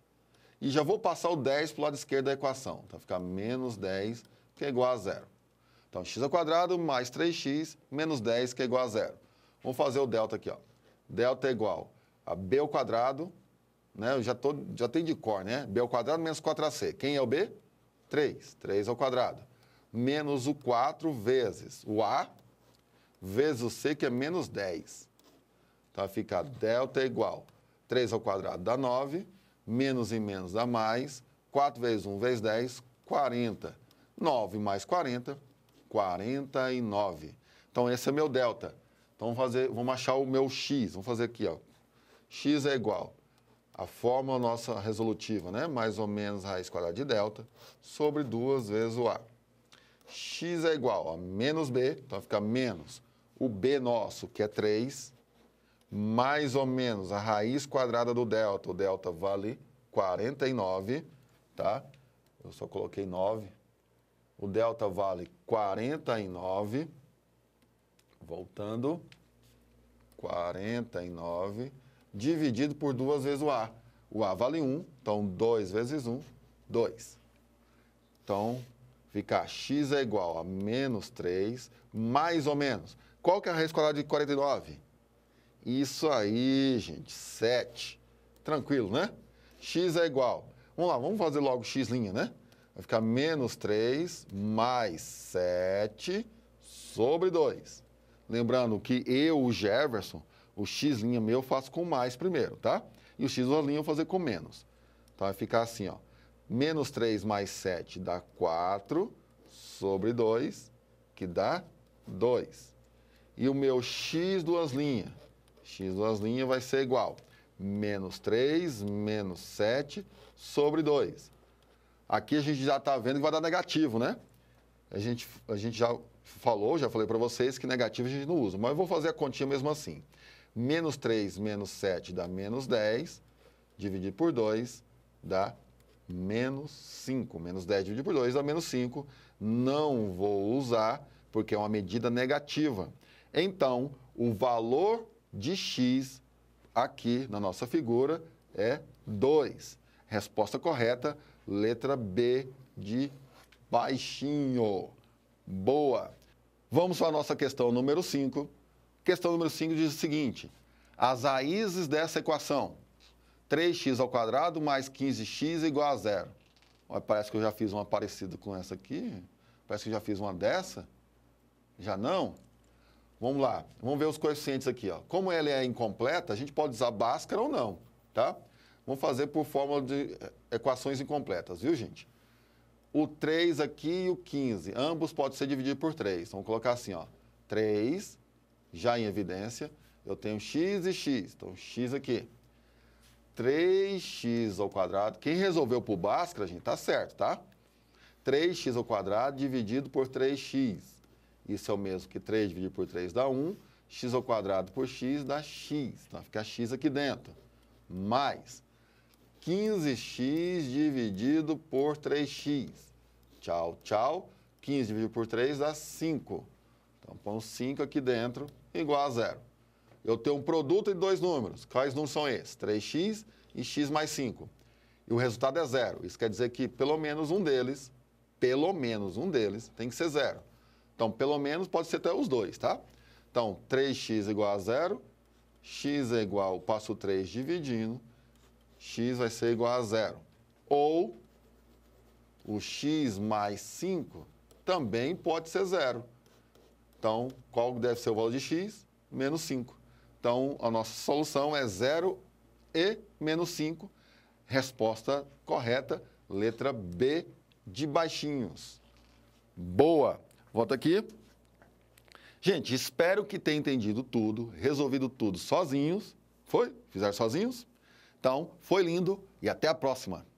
E já vou passar o 10 para o lado esquerdo da equação. Então, fica menos 10, que é igual a zero. Então, x ao quadrado mais 3x menos 10, que é igual a zero. Vamos fazer o delta aqui. Ó. Delta é igual a b ao quadrado, né? Eu já, tô, já tenho de cor, né? b ao quadrado menos 4ac. Quem é o b? 3. 3 ao quadrado. Menos o 4 vezes o a, vezes o c, que é menos 10. Tá? Fica delta é igual 3 ao quadrado dá 9, menos e menos dá mais, 4 vezes 1 vezes 10, 40. 9 mais 40, 49. Então, esse é meu delta. Então, vamos, fazer, vamos achar o meu x. Vamos fazer aqui, ó. x é igual a fórmula nossa resolutiva, né? Mais ou menos raiz quadrada de delta sobre 2 vezes o a. x é igual a menos b, então vai ficar menos o b nosso, que é 3, mais ou menos a raiz quadrada do delta. O delta vale 49, tá? Eu só coloquei 9. O delta vale 49, voltando, 49, dividido por duas vezes o A. O A vale 1, então 2 vezes 1, 2. Então, fica x é igual a menos 3, mais ou menos. Qual que é a raiz quadrada de 49? Isso aí, gente, 7. Tranquilo, né? X é igual. Vamos lá, vamos fazer logo X', né? Vai ficar menos 3 mais 7 sobre 2. Lembrando que eu, o Jefferson, o X' meu eu faço com mais primeiro, tá? E o X' eu vou fazer com menos. Então vai ficar assim, ó. Menos 3 mais 7 dá 4 sobre 2, que dá 2. E o meu X duas linhas x duas linhas vai ser igual a menos 3 menos 7 sobre 2. Aqui a gente já está vendo que vai dar negativo, né? A gente, a gente já falou, já falei para vocês que negativo a gente não usa, mas eu vou fazer a continha mesmo assim. Menos 3 menos 7 dá menos 10, dividido por 2 dá menos 5. Menos 10 dividido por 2 dá menos 5. Não vou usar, porque é uma medida negativa. Então, o valor de x aqui na nossa figura é 2. Resposta correta, letra B de baixinho. Boa! Vamos para a nossa questão número 5. Questão número 5 diz o seguinte: as raízes dessa equação. 3x ao quadrado mais 15x igual a zero. parece que eu já fiz uma parecida com essa aqui. Parece que eu já fiz uma dessa. Já não? Vamos lá, vamos ver os coeficientes aqui. Ó. Como ela é incompleta, a gente pode usar Bhaskara ou não, tá? Vamos fazer por fórmula de eh, equações incompletas, viu, gente? O 3 aqui e o 15, ambos podem ser divididos por 3. Vamos colocar assim, ó, 3, já em evidência, eu tenho x e x, então x aqui. 3x ao quadrado, quem resolveu por Bhaskara, gente, tá certo, tá? 3x ao quadrado dividido por 3x isso é o mesmo que 3 dividido por 3 dá 1, x ao quadrado por x dá x, então fica x aqui dentro, mais 15x dividido por 3x. Tchau, tchau. 15 dividido por 3 dá 5. Então, põe 5 aqui dentro, igual a zero. Eu tenho um produto de dois números. Quais números são esses? 3x e x mais 5. E o resultado é zero. Isso quer dizer que pelo menos um deles, pelo menos um deles, tem que ser zero. Então, pelo menos pode ser até os dois, tá? Então, 3x igual a zero, x é igual, passo 3 dividindo, x vai ser igual a zero. Ou o x mais 5 também pode ser zero. Então, qual deve ser o valor de x? Menos 5. Então, a nossa solução é zero e menos 5. Resposta correta, letra B de baixinhos. Boa! volto aqui. Gente, espero que tenham entendido tudo, resolvido tudo sozinhos. Foi? Fizeram sozinhos? Então, foi lindo e até a próxima.